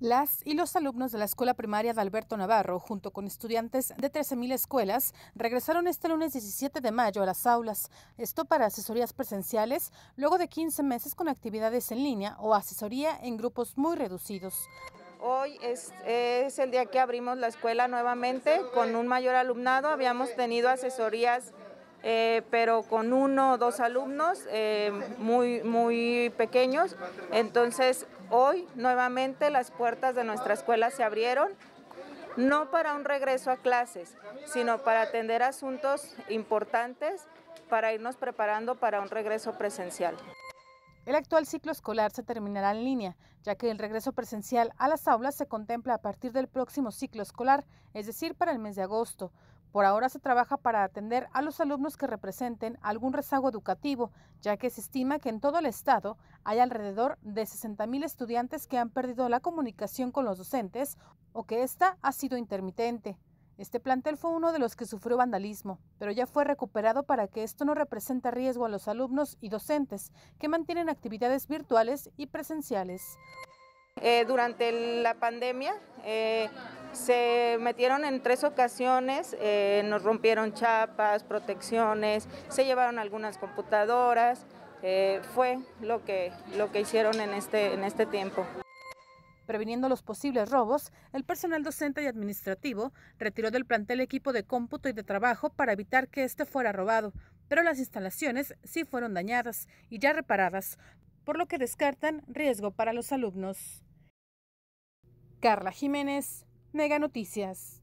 Las y los alumnos de la escuela primaria de Alberto Navarro, junto con estudiantes de 13.000 escuelas, regresaron este lunes 17 de mayo a las aulas, esto para asesorías presenciales, luego de 15 meses con actividades en línea o asesoría en grupos muy reducidos. Hoy es, es el día que abrimos la escuela nuevamente con un mayor alumnado, habíamos tenido asesorías eh, pero con uno o dos alumnos eh, muy, muy pequeños. Entonces, hoy nuevamente las puertas de nuestra escuela se abrieron, no para un regreso a clases, sino para atender asuntos importantes para irnos preparando para un regreso presencial. El actual ciclo escolar se terminará en línea, ya que el regreso presencial a las aulas se contempla a partir del próximo ciclo escolar, es decir, para el mes de agosto. Por ahora se trabaja para atender a los alumnos que representen algún rezago educativo, ya que se estima que en todo el estado hay alrededor de 60.000 estudiantes que han perdido la comunicación con los docentes o que ésta ha sido intermitente. Este plantel fue uno de los que sufrió vandalismo, pero ya fue recuperado para que esto no represente riesgo a los alumnos y docentes que mantienen actividades virtuales y presenciales. Eh, durante la pandemia, eh, se metieron en tres ocasiones, eh, nos rompieron chapas, protecciones, se llevaron algunas computadoras, eh, fue lo que, lo que hicieron en este, en este tiempo. Previniendo los posibles robos, el personal docente y administrativo retiró del plantel equipo de cómputo y de trabajo para evitar que este fuera robado, pero las instalaciones sí fueron dañadas y ya reparadas, por lo que descartan riesgo para los alumnos. Carla Jiménez, Mega Noticias.